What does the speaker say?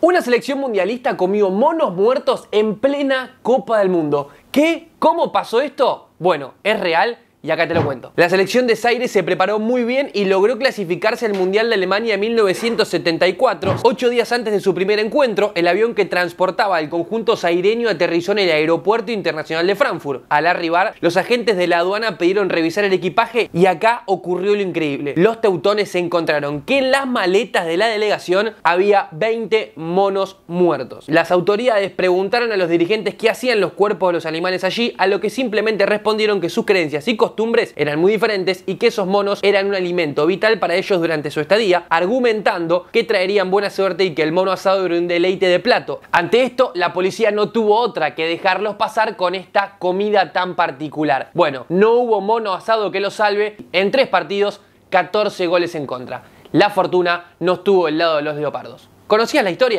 Una selección mundialista comió monos muertos en plena Copa del Mundo. ¿Qué? ¿Cómo pasó esto? Bueno, es real y acá te lo cuento. La selección de Zaire se preparó muy bien y logró clasificarse al Mundial de Alemania 1974. Ocho días antes de su primer encuentro, el avión que transportaba al conjunto zaireño aterrizó en el Aeropuerto Internacional de Frankfurt. Al arribar, los agentes de la aduana pidieron revisar el equipaje y acá ocurrió lo increíble. Los teutones se encontraron que en las maletas de la delegación había 20 monos muertos. Las autoridades preguntaron a los dirigentes qué hacían los cuerpos de los animales allí, a lo que simplemente respondieron que sus creencias y costumbres eran muy diferentes y que esos monos eran un alimento vital para ellos durante su estadía, argumentando que traerían buena suerte y que el mono asado era un deleite de plato. Ante esto, la policía no tuvo otra que dejarlos pasar con esta comida tan particular. Bueno, no hubo mono asado que los salve. En tres partidos, 14 goles en contra. La fortuna no estuvo del lado de los leopardos. ¿Conocías la historia?